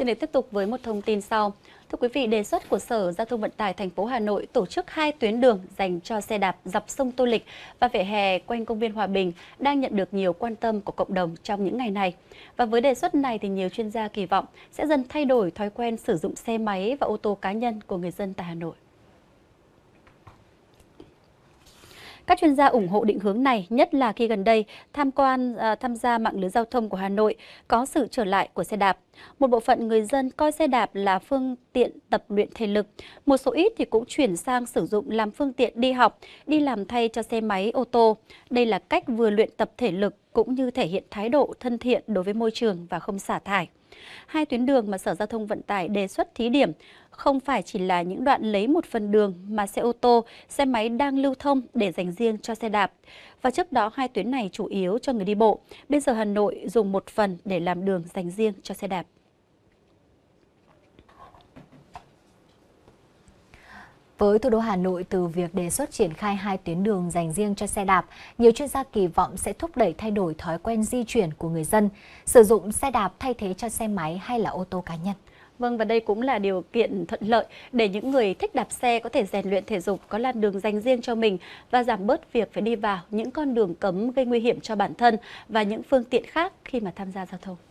Xin được tiếp tục với một thông tin sau. Thưa quý vị, đề xuất của Sở Giao thông Vận tải thành phố Hà Nội tổ chức hai tuyến đường dành cho xe đạp dọc sông Tô Lịch và vỉa hè quanh công viên Hòa Bình đang nhận được nhiều quan tâm của cộng đồng trong những ngày này. Và với đề xuất này thì nhiều chuyên gia kỳ vọng sẽ dần thay đổi thói quen sử dụng xe máy và ô tô cá nhân của người dân tại Hà Nội. Các chuyên gia ủng hộ định hướng này, nhất là khi gần đây tham quan à, tham gia mạng lưới giao thông của Hà Nội có sự trở lại của xe đạp. Một bộ phận người dân coi xe đạp là phương tiện tập luyện thể lực, một số ít thì cũng chuyển sang sử dụng làm phương tiện đi học, đi làm thay cho xe máy, ô tô. Đây là cách vừa luyện tập thể lực cũng như thể hiện thái độ thân thiện đối với môi trường và không xả thải. Hai tuyến đường mà Sở Giao thông Vận tải đề xuất thí điểm không phải chỉ là những đoạn lấy một phần đường mà xe ô tô, xe máy đang lưu thông để dành riêng cho xe đạp. Và trước đó hai tuyến này chủ yếu cho người đi bộ. Bây giờ Hà Nội dùng một phần để làm đường dành riêng cho xe đạp. Với thủ đô Hà Nội từ việc đề xuất triển khai hai tuyến đường dành riêng cho xe đạp, nhiều chuyên gia kỳ vọng sẽ thúc đẩy thay đổi thói quen di chuyển của người dân, sử dụng xe đạp thay thế cho xe máy hay là ô tô cá nhân. Vâng và đây cũng là điều kiện thuận lợi để những người thích đạp xe có thể rèn luyện thể dục có làn đường dành riêng cho mình và giảm bớt việc phải đi vào những con đường cấm gây nguy hiểm cho bản thân và những phương tiện khác khi mà tham gia giao thông.